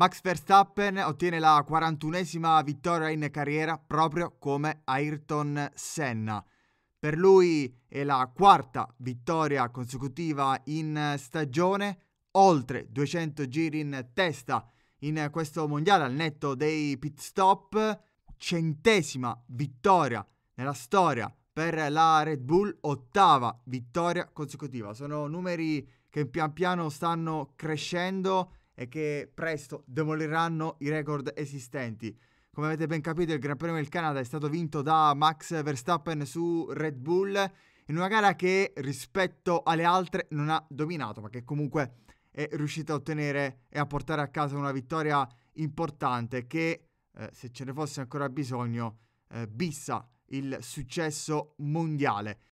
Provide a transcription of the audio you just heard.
Max Verstappen ottiene la 41esima vittoria in carriera proprio come Ayrton Senna. Per lui è la quarta vittoria consecutiva in stagione, oltre 200 giri in testa in questo mondiale al netto dei pit stop, centesima vittoria nella storia per la Red Bull, ottava vittoria consecutiva. Sono numeri che pian piano stanno crescendo e che presto demoliranno i record esistenti. Come avete ben capito, il Gran Premio del Canada è stato vinto da Max Verstappen su Red Bull in una gara che rispetto alle altre non ha dominato, ma che comunque è riuscita a ottenere e a portare a casa una vittoria importante che, eh, se ce ne fosse ancora bisogno, eh, bissa il successo mondiale.